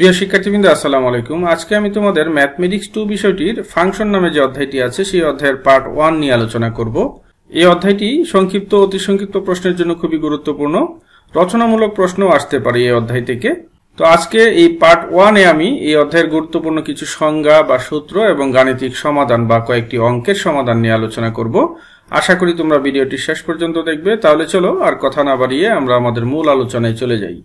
প্রিয় শিক্ষার্থীবৃন্দ আসসালামু আলাইকুম আজকে আমি তোমাদের ম্যাথমেটিক্স টু বিষয়টির ফাংশন নামে যে অধ্যায়টি আছে সেই অধ্যায়ের পার্ট ওয়ান নিয়ে আলোচনা করব এই অধ্যায়টি সংক্ষিপ্ত অতি সংক্ষিপ্ত প্রশ্নের জন্য খুবই গুরুত্বপূর্ণ রচনামূলক প্রশ্ন আসতে পারে এই অধ্যায় থেকে তো আজকে এই পার্ট ওয়ানে আমি এই অধ্যায়ের গুরুত্বপূর্ণ কিছু সংজ্ঞা বা সূত্র এবং গাণিতিক সমাধান বা কয়েকটি অঙ্কের সমাধান নিয়ে আলোচনা করব আশা করি তোমরা ভিডিওটি শেষ পর্যন্ত দেখবে তাহলে চলো আর কথা না বাড়িয়ে আমরা আমাদের মূল আলোচনায় চলে যাই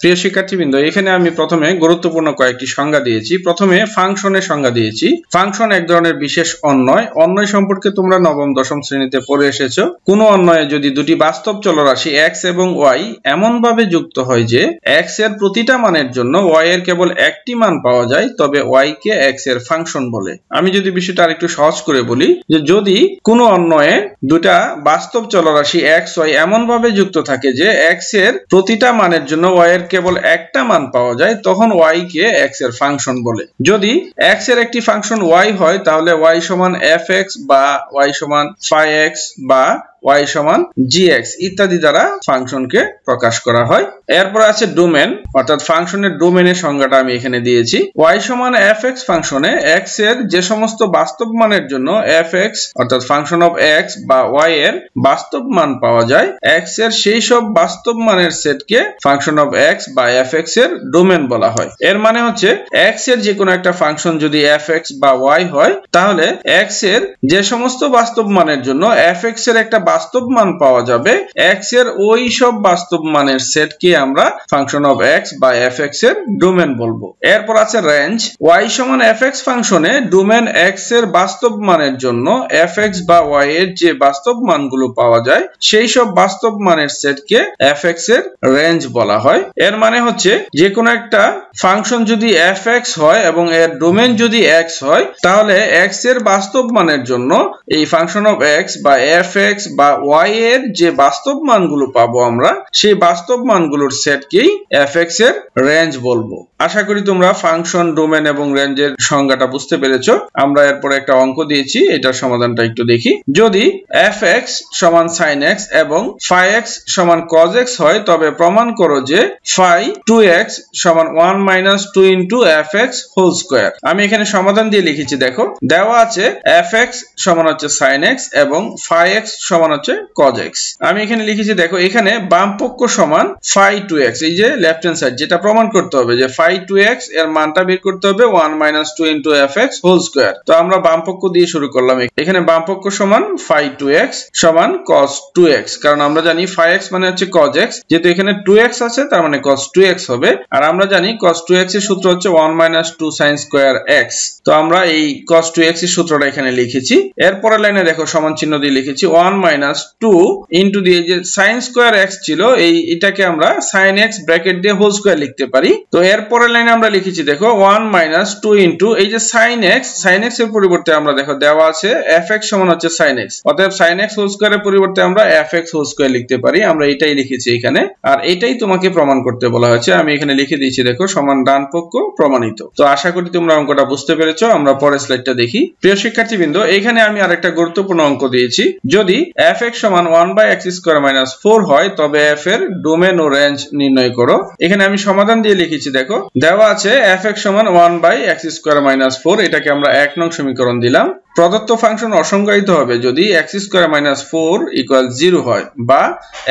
প্রিয় শিক্ষার্থীবৃন্দ এখানে আমি প্রথমে গুরুত্বপূর্ণ কয়েকটি সংজ্ঞা দিয়েছি প্রথমে ফাংশনের সংজ্ঞা দিয়েছি ফাংশন এক ধরনের বিশেষ অন্যয় অন্যয় সম্পর্কে তোমরা নবম দশম শ্রেণীতে পড়ে এসেছো কোনো অন্যয়ে যদি দুটি বাস্তব চলরাশি এক্স এবং ওয়াই এমনভাবে যুক্ত হয় যে এক্স এর প্রতিটা মানের জন্য ওয়াই এর কেবল একটি মান পাওয়া যায় তবে ওয়াই কে এক্স এর ফাংশন বলে আমি যদি বিষয়টা আরেকটু সহজ করে বলি যে যদি কোনো অন্যয়ে দুটা বাস্তব চলরাশি এক্স ওয়াই এমনভাবে যুক্ত থাকে যে এক্স এর প্রতিটা মানের জন্য ওয়াই এর কেবল একটা মান পাওয়া যায় তখন ওয়াই কে এক্স এর ফাংশন বলে যদি এক্স এর একটি ফাংশন ওয়াই হয় তাহলে ওয়াই সমান এফ এক্স বা ওয়াই সমান ফাই এক্স বা ওয়াই সমান জি এক্স ইত্যাদি দ্বারা ফাংশনকে প্রকাশ করা হয় এরপর আছে ডোমেন অর্থাৎ ফাংশনের ডোমেনের সংজ্ঞাটা আমি এখানে দিয়েছি ওয়াই সমান এফ এক্স ফাংশনে এক্স এর যে সমস্ত বাস্তব মানের জন্য এফ এক্স অর্থাৎ ফাংশন অফ এক্স বা ওয়াই এর বাস্তব মান পাওয়া যায় এক্স এর সেই সব বাস্তব মানের সেটকে ফাংশন অফ এক্স বা এফ এক্স এর ডোমেন বলা হয় এর মানে হচ্ছে এক্স এর যে কোনো একটা ফাংশন যদি এফ এক্স বা ওয়াই হয় তাহলে এক্স এর যে সমস্ত বাস্তব মানের জন্য এফ এক্স এর একটা বাস্তব মান পাওয়া যাবে x এর ওই সব বাস্তব মানের সেটকে আমরা ফাংশন অফ x বা fx এর ডোমেন বলবো এরপর আছে রেঞ্জ y সমান fx ফাংশনে ডোমেন x এর বাস্তব মানের জন্য fx বা y এর যে বাস্তব মানগুলো পাওয়া যায় সেই সব বাস্তব মানের সেট এফ fx এর রেঞ্জ বলা হয় এর মানে হচ্ছে যে কোনো একটা ফাংশন যদি fx হয় এবং এর ডোমেন যদি x হয় তাহলে x এর বাস্তব মানের জন্য এই ফাংশন অফ x বা fx বা ওয়াই এর যে বাস্তব মানগুলো পাবো আমরা সেই বাস্তব মানগুলোর সেটকেই এফ এক্স এর রেঞ্জ বলবো আশা করি তোমরা ফাংশন ডোমেন এবং রেঞ্জের সংজ্ঞাটা বুঝতে পেরেছো আমরা এরপর একটা অঙ্ক দিয়েছি এটার সমাধানটা একটু দেখি যদি এফ এক্স সমান সাইন এক্স এবং ফাই এক্স সমান কজ এক্স হয় তবে প্রমাণ করো যে ফাই টু এক্স সমান one minus two into f x whole square আমি এখানে সমাধান দিয়ে লিখেছি দেখো দেওয়া আছে এফ এক্স সমান হচ্ছে সাইন এক্স এবং ফাই এক্স সমান সমান হচ্ছে কজ এক্স আমি এখানে লিখেছি দেখো এখানে বাম পক্ষ সমান ফাই টু এক্স এই যে লেফট হ্যান্ড সাইড যেটা প্রমাণ করতে হবে যে ফাই টু এক্স এর মানটা বের করতে হবে one minus two into f x whole square তো আমরা বাম পক্ষ দিয়ে শুরু করলাম এখানে বাম পক্ষ সমান ফাই টু এক্স সমান কস টু এক্স কারণ আমরা জানি ফাই এক্স মানে হচ্ছে কজ এক্স যেহেতু এখানে টু এক্স আছে তার মানে কজ টু এক্স হবে আর আমরা জানি কজ টু এক্স এর সূত্র হচ্ছে one minus two sine square x তো আমরা এই কস টু এক্স এর সূত্রটা এখানে লিখেছি এরপরের লাইনে দেখো সমান চিহ্ন দিয়ে লিখেছি one minus minus two into দিয়ে যে সাইন স্কোয়ার এক্স ছিল এই এটাকে আমরা সাইন এক্স ব্র্যাকেট দিয়ে হোল স্কোয়ার লিখতে পারি তো এর পরের লাইনে আমরা লিখেছি দেখো ওয়ান মাইনাস টু ইন্টু এই যে সাইন এক্স সাইন এক্স এর পরিবর্তে আমরা দেখো দেওয়া আছে এফ এক্স সমান হচ্ছে সাইন এক্স অতএব সাইন এক্স হোল স্কোয়ার এর পরিবর্তে আমরা এফ এক্স হোল স্কোয়ার লিখতে পারি আমরা এটাই লিখেছি এখানে আর এটাই তোমাকে প্রমাণ করতে বলা হয়েছে আমি এখানে লিখে দিয়েছি দেখো সমান ডান পক্ষ প্রমাণিত তো আশা করি তোমরা অঙ্কটা বুঝতে পেরেছো আমরা পরের স্লাইডটা দেখি প্রিয় শিক্ষার্থীবৃন্দ এখানে আমি আরেকটা গুরুত্বপূর্ণ অঙ্ক দিয়েছি যদি এফ এক্স সমান one by x square minus four হয় তবে এফ এর ডোমেন ও রেঞ্জ নির্ণয় করো এখানে আমি সমাধান দিয়ে লিখেছি দেখো দেওয়া আছে এফ এক্স সমান one by x square minus four এটাকে আমরা এক নং সমীকরণ দিলাম প্রদত্ত ফাংশন অসংজ্ঞায়িত হবে যদি x square minus four equal zero হয় বা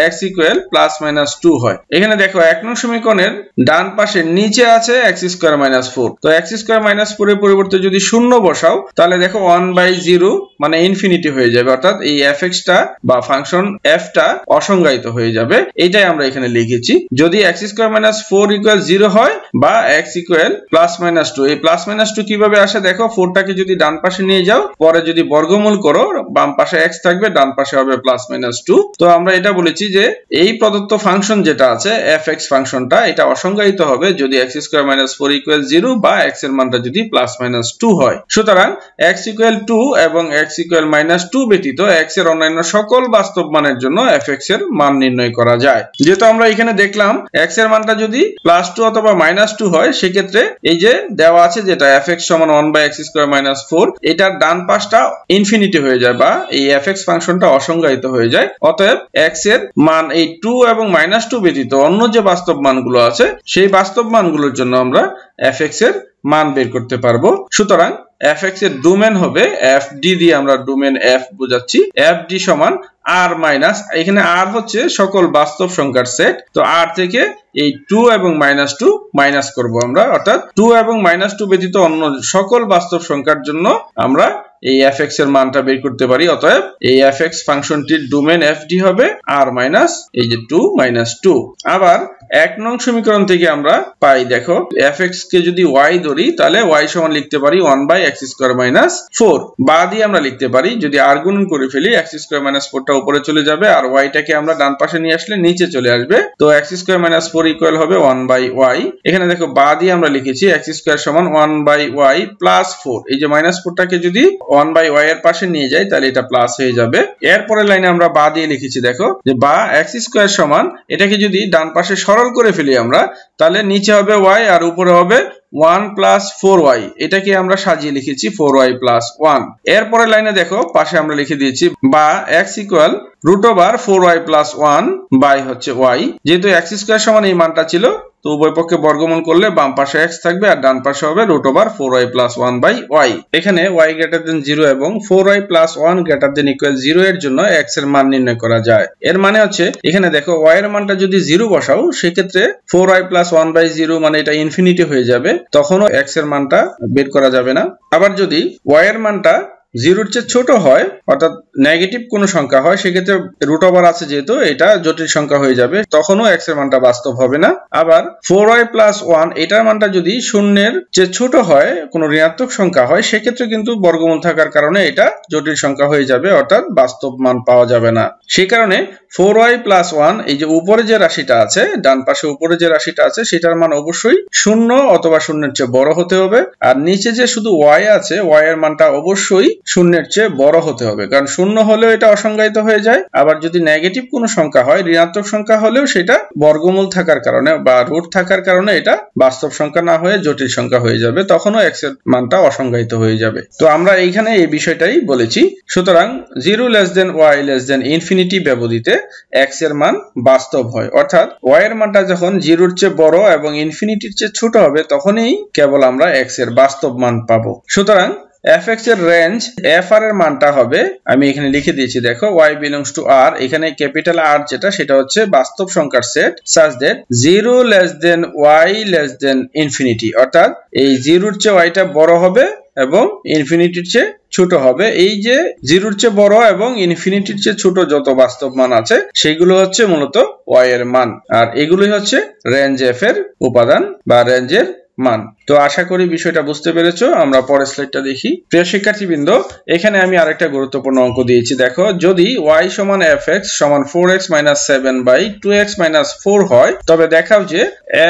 x equal plus minus two হয় এখানে দেখো এক নং সমীকরণের ডান পাশে নিচে আছে এক্স স্কোয়ার মাইনাস ফোর তো এক্স স্কোয়ার মাইনাস ফোর এর পরিবর্তে যদি শূন্য বসাও তাহলে দেখো ওয়ান বাই জিরো মানে ইনফিনিটি হয়ে যাবে অর্থাৎ এই এফ টা বা ফাংশন এফ টা অসংজ্ঞায়িত হয়ে যাবে এটাই আমরা এখানে লিখেছি যদি x square minus four equal zero হয় বা x equal plus minus two এই প্লাস মাইনাস টু কিভাবে আসে দেখো ফোরটাকে যদি ডান পাশে নিয়ে যাও পরে যদি বর্গমূল করো বাম পাশে এক্স থাকবে ডান পাশে হবে প্লাস মাইনাস টু তো আমরা এটা বলেছি যে এই প্রদত্ত ফাংশন যেটা আছে এফ এক্স ফাংশনটা এটা অসংজ্ঞায়িত হবে যদি x square minus four equal zero বা এক্স এর মানটা যদি প্লাস মাইনাস টু হয় সুতরাং এক্স ইকুয়াল টু এবং এক্স ইকুয়াল মাইনাস টু ব্যতীত এক্স এর অন্যান্য সকল বাস্তব মানের জন্য এফ এক্স এর মান নির্ণয় করা যায় যেহেতু আমরা এখানে দেখলাম এক্স এর মানটা যদি প্লাস টু অথবা মাইনাস টু হয় সেক্ষেত্রে এই যে দেওয়া আছে যেটা এফ এক্স সমান one by x square minus four এটার ডান ডান পাশটা ইনফিনিটি হয়ে যায় বা এই এফ এক্স ফাংশনটা অসংজ্ঞায়িত হয়ে যায় অতএব এক্স এর মান এই টু এবং মাইনাস টু ব্যতীত অন্য যে বাস্তব মানগুলো আছে সেই বাস্তব মানগুলোর জন্য আমরা এফ এক্স এর মান বের করতে পারবো সুতরাং এফ এক্স এর ডোমেন হবে এফ ডি দিয়ে আমরা ডোমেন এফ বোঝাচ্ছি এফ ডি সমান আর মাইনাস এখানে আর হচ্ছে সকল বাস্তব সংখ্যার সেট তো আর থেকে এই টু এবং মাইনাস টু মাইনাস করবো আমরা অর্থাৎ টু এবং মাইনাস টু ব্যতীত অন্য সকল বাস্তব সংখ্যার জন্য আমরা এই এফ এক্স এর মানটা বের করতে পারি অতএব এই এফ এক্স ফাংশনটির ডোমেন এফ ডি হবে আর মাইনাস এই যে টু মাইনাস টু আবার এক নং সমীকরণ থেকে আমরা পাই দেখো এফ এক্স কে যদি ওয়াই ধরি তাহলে ওয়াই সমান লিখতে পারি one by x square minus four বা দিয়ে আমরা লিখতে পারি যদি আর করে ফেলি এক্স স্কোয়ার মাইনাস ফোরটা উপরে চলে যাবে আর ওয়াইটাকে আমরা ডান পাশে নিয়ে আসলে নিচে চলে আসবে তো x square minus four equal হবে ওয়ান বাই ওয়াই এখানে দেখো বা দিয়ে আমরা লিখেছি এক্স স্কোয়ার সমান one by y plus four এই যে মাইনাস ফোরটাকে যদি ওয়ান বাই ওয়াই এর পাশে নিয়ে যাই তাহলে এটা প্লাস হয়ে যাবে এরপরের লাইনে আমরা বা দিয়ে লিখেছি দেখো যে বা এক্স স্কোয়ার সমান এটাকে যদি ডান পাশে সর সরল করে ফেলি আমরা তাহলে নিচে হবে ওয়াই আর উপরে হবে ওয়ান প্লাস ফোর ওয়াই এটাকে আমরা সাজিয়ে লিখেছি ফোর ওয়াই প্লাস ওয়ান এরপরে লাইনে দেখো পাশে আমরা লিখে দিয়েছি বা x equal root over four y plus one by হচ্ছে ওয়াই যেহেতু এক্স স্কোয়ার সমান এই মানটা ছিল তো উভয় পক্ষে বর্গমূল করলে বাম পাশে এক্স থাকবে আর ডান পাশে হবে root over four y plus one by y এখানে ওয়াই গ্রেটার দেন জিরো এবং four y plus one greater than equal zero এর জন্য এক্স এর মান নির্ণয় করা যায় এর মানে হচ্ছে এখানে দেখো ওয়াই এর মানটা যদি জিরো বসাও সেক্ষেত্রে four y plus one by zero মানে এটা ইনফিনিটি হয়ে যাবে তখনও এক্স এর মানটা বের করা যাবে না আবার যদি ওয়াই এর মানটা জিরোর চেয়ে ছোট হয় অর্থাৎ নেগেটিভ কোনো সংখ্যা হয় সেক্ষেত্রে রুট ওভার আছে যেহেতু এটা জটিল সংখ্যা হয়ে যাবে তখনও এক্স এর মানটা বাস্তব হবে না আবার ফোর ওয়াই প্লাস ওয়ান এটার মানটা যদি শূন্যের চেয়ে ছোট হয় কোনো ঋণাত্মক সংখ্যা হয় সেক্ষেত্রে কিন্তু বর্গমূল থাকার কারণে এটা জটিল সংখ্যা হয়ে যাবে অর্থাৎ বাস্তব মান পাওয়া যাবে না সে কারণে ফোর ওয়াই প্লাস ওয়ান এই যে উপরে যে রাশিটা আছে ডান পাশে উপরে যে রাশিটা আছে সেটার মান অবশ্যই শূন্য অথবা শূন্যের চেয়ে বড় হতে হবে আর নিচে যে শুধু ওয়াই আছে ওয়াই এর মানটা অবশ্যই শূন্যের চেয়ে বড় হতে হবে কারণ শূন্য হলেও এটা অসংজ্ঞায়িত হয়ে যায় আবার যদি নেগেটিভ কোনো সংখ্যা হয় ঋণাত্মক সংখ্যা হলেও সেটা বর্গমূল থাকার কারণে বা রুট থাকার কারণে এটা বাস্তব সংখ্যা না হয়ে জটিল সংখ্যা হয়ে যাবে তখনও এক্স এর মানটা অসংজ্ঞায়িত হয়ে যাবে তো আমরা এইখানে এই বিষয়টাই বলেছি সুতরাং zero less than y less than infinity ব্যবধিতে এক্স এর মান বাস্তব হয় অর্থাৎ ওয়াই এর মানটা যখন জিরোর চেয়ে বড় এবং ইনফিনিটির চেয়ে ছোট হবে তখনই কেবল আমরা এক্স এর বাস্তব মান পাবো সুতরাং এফ এক্স এর রেঞ্জ এফ আর এর মানটা হবে আমি এখানে লিখে দিয়েছি দেখো ওয়াই বিলংস টু আর এখানে ক্যাপিটাল আর যেটা সেটা হচ্ছে বাস্তব সংখ্যার set such that zero less than y less than infinity অর্থাৎ এই জিরোর চেয়ে ওয়াইটা বড় হবে এবং ইনফিনিটির চেয়ে ছোট হবে এই যে জিরোর চেয়ে বড় এবং ইনফিনিটির চেয়ে ছোট যত বাস্তব মান আছে সেগুলো হচ্ছে মূলত ওয়াই এর মান আর এগুলোই হচ্ছে রেঞ্জ এফ এর উপাদান বা রেঞ্জের মান তো আশা করি বিষয়টা বুঝতে পেরেছো আমরা পরের স্লাইডটা দেখি প্রিয় শিক্ষার্থীবৃন্দ এখানে আমি আরেকটা গুরুত্বপূর্ণ অঙ্ক দিয়েছি দেখো যদি y সমান এফ এক্স সমান four x minus seven by two x minus four হয় তবে দেখাও যে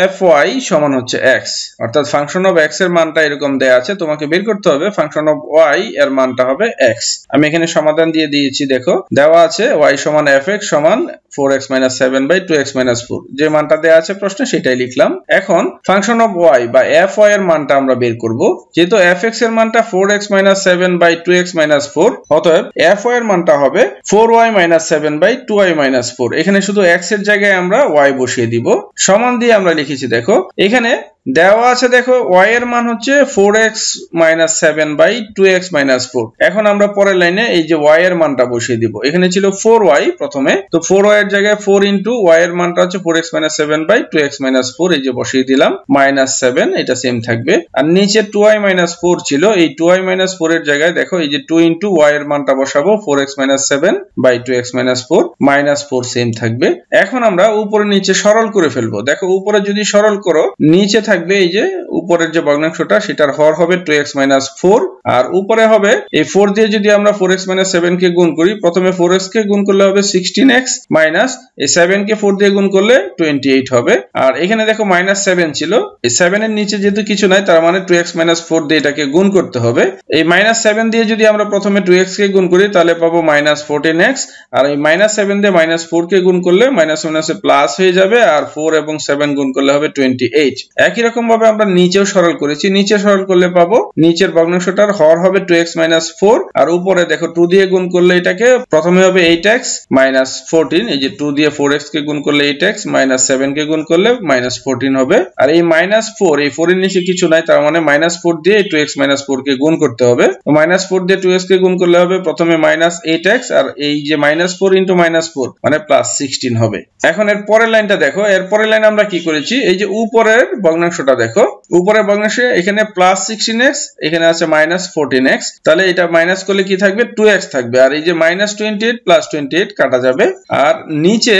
এফ ওয়াই সমান হচ্ছে এক্স অর্থাৎ ফাংশন অফ এক্স এর মানটা এরকম দেয়া আছে তোমাকে বের করতে হবে ফাংশন অফ ওয়াই এর মানটা হবে এক্স আমি এখানে সমাধান দিয়ে দিয়েছি দেখো দেওয়া আছে y সমান এফ এক্স সমান four x minus seven by two x minus four যে মানটা দেওয়া আছে প্রশ্নে সেটাই লিখলাম এখন ফাংশন অফ ওয়াই বা এফ ওয়াই এর মানটা আমরা বের করব যেহেতু এফ এক্স এর মানটা four x minus seven by two x minus four অতএব এফ ওয়াই এর মানটা হবে four y minus seven by two y minus four এখানে শুধু এক্স এর জায়গায় আমরা ওয়াই বসিয়ে দিব সমান দিয়ে আমরা লিখেছি দেখো এখানে দেওয়া আছে দেখো ওয়াই এর মান হচ্ছে four x minus seven by two x minus four এখন আমরা পরের লাইনে এই যে ওয়াই এর মানটা বসিয়ে দিব এখানে ছিল ফোর ওয়াই প্রথমে তো ফোর ওয়াই এর জায়গায় ফোর ইন্টু ওয়াই এর মানটা হচ্ছে four x minus seven by two x minus four এই যে বসিয়ে দিলাম মাইনাস সেভেন এটা সেম থাকবে আর নিচে টু ওয়াই মাইনাস ফোর ছিল এই টু ওয়াই মাইনাস ফোর এর জায়গায় দেখো এই যে টু ইন্টু ওয়াই এর মানটা বসাবো four x minus seven by two x minus four minus four same থাকবে এখন আমরা উপরে নিচে সরল করে ফেলবো দেখো উপরে যদি সরল করো নিচে থাকে থাকবে এই যে উপরের যে ভগ্নাংশটা সেটার হর হবে টু এক্স মাইনাস ফোর আর উপরে হবে এই ফোর দিয়ে যদি আমরা ফোর এক্স মাইনাস সেভেন কে গুণ করি প্রথমে ফোর এক্স কে গুণ করলে হবে সিক্সটিন এক্স মাইনাস এই সেভেন কে ফোর দিয়ে গুণ করলে টোয়েন্টি এইট হবে আর এখানে দেখো মাইনাস সেভেন ছিল এই সেভেন এর নিচে যেহেতু কিছু নাই তার মানে টু এক্স মাইনাস ফোর দিয়ে এটাকে গুণ করতে হবে এই মাইনাস সেভেন দিয়ে যদি আমরা প্রথমে টু এক্স কে গুণ করি তাহলে পাবো মাইনাস ফোরটিন এক্স আর এই মাইনাস সেভেন দিয়ে মাইনাস ফোর কে গুণ করলে মাইনাস মাইনাস প্লাস হয়ে যাবে আর ফোর এবং সেভেন গুণ করলে হবে টোয়েন্টি এইট একই এরকম ভাবে আমরা নিচেও সরল করেছি নিচে সরল করলে পাবো নিচের ভগ্নাংশটার হর হবে টু এক্স মাইনাস ফোর আর উপরে দেখো টু দিয়ে গুণ করলে এটাকে প্রথমে হবে এইট এক্স মাইনাস ফোরটিন এই যে টু দিয়ে ফোর এক্স কে গুণ করলে এইট এক্স মাইনাস সেভেন কে গুণ করলে মাইনাস ফোরটিন হবে আর এই মাইনাস ফোর এই ফোর এর নিচে কিছু নাই তার মানে মাইনাস ফোর দিয়ে টু এক্স মাইনাস ফোর কে গুণ করতে হবে মাইনাস ফোর দিয়ে টু এক্স কে গুণ করলে হবে প্রথমে মাইনাস এইট এক্স আর এই যে minus four into minus four মানে প্লাস সিক্সটিন হবে এখন এর পরের লাইনটা দেখো এর পরের লাইন আমরা কি করেছি এই যে উপরের ভগ্নাংশ অংশটা দেখো উপরে বাংলাদেশে এখানে প্লাস সিক্সটিন এক্স এখানে আছে মাইনাস ফোরটিন এক্স তাহলে এটা মাইনাস করলে কি থাকবে টু এক্স থাকবে আর এই যে minus twenty eight plus twenty eight কাটা যাবে আর নিচে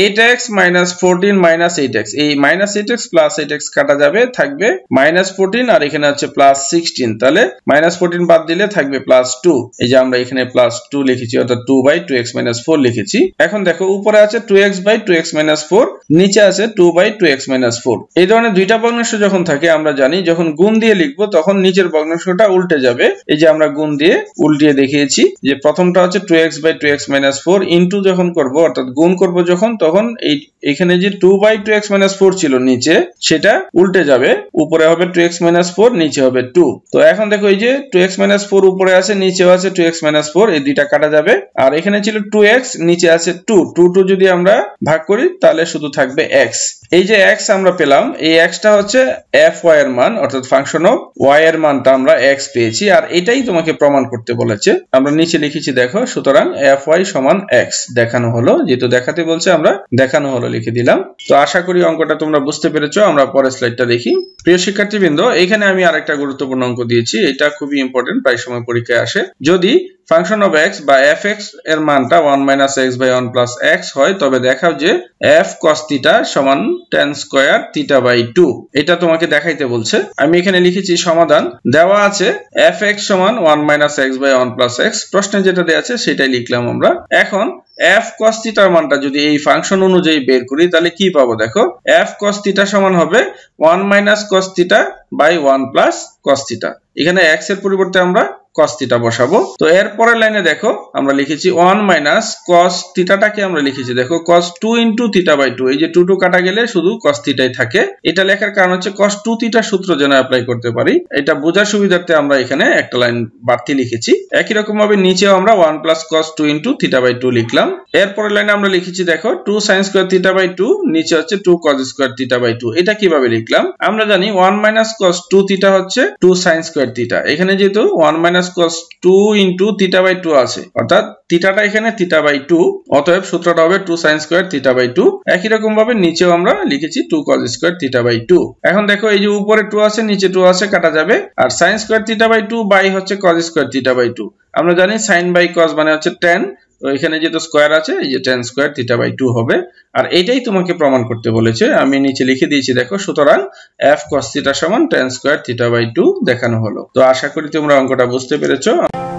8x minus fourteen minus eight x এই minus eight x plus eight কাটা যাবে থাকবে মাইনাস ফোরটিন আর এখানে হচ্ছে প্লাস সিক্সটিন তাহলে মাইনাস ফোরটিন বাদ দিলে থাকবে প্লাস টু এই যে আমরা এখানে প্লাস টু লিখেছি অর্থাৎ two by two x minus four লিখেছি এখন দেখো উপরে আছে two x by two x four নিচে আছে two by two x minus four এই ধরনের দুইটা ভগ্নাংশ যখন থাকে আমরা জানি যখন গুণ দিয়ে লিখবো তখন নিচের ভগ্নাংশটা উল্টে যাবে এই যে আমরা গুণ দিয়ে উল্টিয়ে দেখিয়েছি যে প্রথমটা হচ্ছে two x by two x minus four যখন করবো অর্থাৎ গুণ করবো যখন তখন এই এখানে যে two by two x minus four ছিল নিচে সেটা উল্টে যাবে উপরে হবে টু এক্স মাইনাস ফোর নিচে হবে টু তো এখন দেখো এই যে টু এক্স মাইনাস ফোর উপরে আছে নিচেও আছে টু এক্স মাইনাস ফোর এই দুইটা কাটা যাবে আর এখানে ছিল টু এক্স নিচে আছে টু টু টু যদি আমরা ভাগ করি তাহলে শুধু থাকবে এক্স এই যে এক্স আমরা পেলাম এই এক্সটা হচ্ছে এফ ওয়াই এর মান অর্থাৎ ফাংশন অফ ওয়াই এর মানটা আমরা এক্স পেয়েছি আর এটাই তোমাকে প্রমাণ করতে বলেছে আমরা নিচে লিখেছি দেখো সুতরাং এফ ওয়াই সমান এক্স দেখানো হলো যেহেতু দেখাতে বলছে আমরা দেখানো হলো লিখে দিলাম তো আশা করি অঙ্কটা তোমরা বুঝতে পেরেছো আমরা পরের স্লাইডটা দেখি প্রিয় শিক্ষার্থীবৃন্দ এখানে আমি আরেকটা গুরুত্বপূর্ণ অঙ্ক দিয়েছি এটা খুবই ইম্পর্টেন্ট প্রায় সময় পরীক্ষায় আসে যদি ফাংশন অফ এক্স বা এফ এক্স এর মানটা one minus x by one plus x হয় তবে দেখাও যে এফ কস থিটা সমান tan square theta by two এটা তোমাকে দেখাইতে বলছে আমি এখানে লিখেছি সমাধান দেওয়া আছে এফ এক্স সমান one minus x by one plus x প্রশ্নে যেটা দেওয়া আছে সেটাই লিখলাম আমরা এখন এফ কস থিটার মানটা যদি এই ফাংশন অনুযায়ী বের করি তাহলে কি পাবো দেখো এফ কস থিটা সমান হবে one minus cos theta by one plus cos theta এখানে এক্স এর পরিবর্তে আমরা cos থিটা বসাবো তো এরপরের লাইনে দেখো আমরা লিখেছি ওয়ান মাইনাস কস থিটাটাকে আমরা লিখেছি দেখো cos two into theta by two এই যে টু টু কাটা গেলে শুধু cos থিটাই থাকে এটা লেখার কারণ হচ্ছে cos টু থিটা সূত্র যেন অ্যাপ্লাই করতে পারি এটা বোঝার সুবিধার্থে আমরা এখানে একটা লাইন বাড়তি লিখেছি একই রকম ভাবে নিচেও আমরা one plus cos two into theta by two লিখলাম এরপরের লাইনে আমরা লিখেছি দেখো two sin square theta by two নিচে হচ্ছে two cos square theta by 2 এটা কিভাবে লিখলাম আমরা জানি one minus cos two theta হচ্ছে টু sin স্কোয়ার থিটা এখানে যেহেতু one minus minus cos two into theta by two আছে অর্থাৎ থিটাটা এখানে থিটা বাই টু অতএব সূত্রটা হবে two sine square theta by two একই রকম ভাবে নিচেও আমরা লিখেছি two cos square theta by two এখন দেখো এই যে উপরে টু আছে নিচে টু আছে কাটা যাবে আর sine square theta by two by হচ্ছে cos square theta by two আমরা জানি সাইন বাই কজ মানে হচ্ছে টেন তো এখানে যেহেতু স্কোয়ার আছে এই যে tan square theta by two হবে আর এটাই তোমাকে প্রমাণ করতে বলেছে আমি নিচে লিখে দিয়েছি দেখো সুতরাং এফ কস থিটা সমান tan square theta by two দেখানো হলো তো আশা করি তোমরা অঙ্কটা বুঝতে পেরেছো